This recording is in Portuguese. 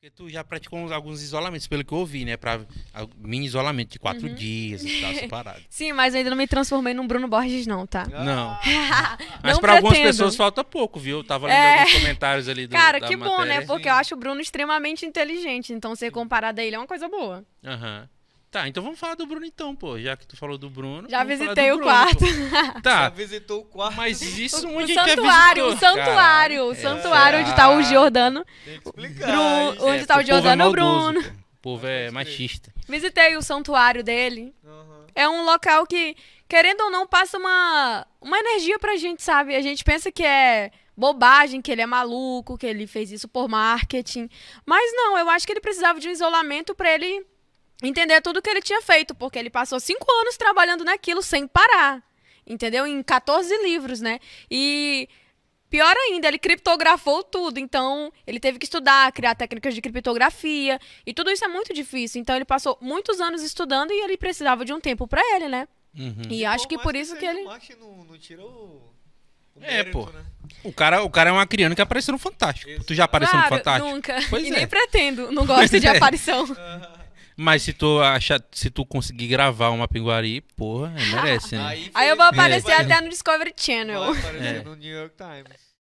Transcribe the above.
Porque tu já praticou alguns isolamentos, pelo que eu ouvi, né? Pra mini isolamento de quatro uhum. dias e tal, separado. Sim, mas ainda não me transformei num Bruno Borges, não, tá? Ah. Não. mas não pra pretendo. algumas pessoas falta pouco, viu? Eu tava lendo é... alguns comentários ali do Cara, que matéria. bom, né? Porque eu acho o Bruno extremamente inteligente. Então, ser comparado a ele é uma coisa boa. Aham. Uhum. Tá, então vamos falar do Bruno então, pô. Já que tu falou do Bruno. Já visitei o quarto. Pô. Tá. Já visitou o quarto. Mas isso o, onde o é santuário, o santuário, o santuário é. onde tá o é. Giordano. Tem que Bruno, onde é, tá o, Jordano é Giordano é Bruno. Pô. O povo é machista. Visitei o santuário dele. Uhum. É um local que, querendo ou não, passa uma, uma energia pra gente, sabe? A gente pensa que é bobagem, que ele é maluco, que ele fez isso por marketing. Mas não, eu acho que ele precisava de um isolamento para ele entender tudo que ele tinha feito, porque ele passou cinco anos trabalhando naquilo sem parar. Entendeu? Em 14 livros, né? E pior ainda, ele criptografou tudo. Então, ele teve que estudar, criar técnicas de criptografia. E tudo isso é muito difícil. Então, ele passou muitos anos estudando e ele precisava de um tempo para ele, né? Uhum. E, e acho que por isso que, que ele. Não, não tirou o... é, pô. Né? O cara, o cara é uma criança que apareceu no Fantástico. Isso. Tu já apareceu claro, no Fantástico? Nunca. Pois e é. nem pretendo, não gosto de é. aparição. Mas se tu, achar, se tu conseguir gravar uma pinguari, porra, merece, né? Aí, aí eu vou aparecer é. até no Discovery Channel. Vou aparecer é. no New York Times.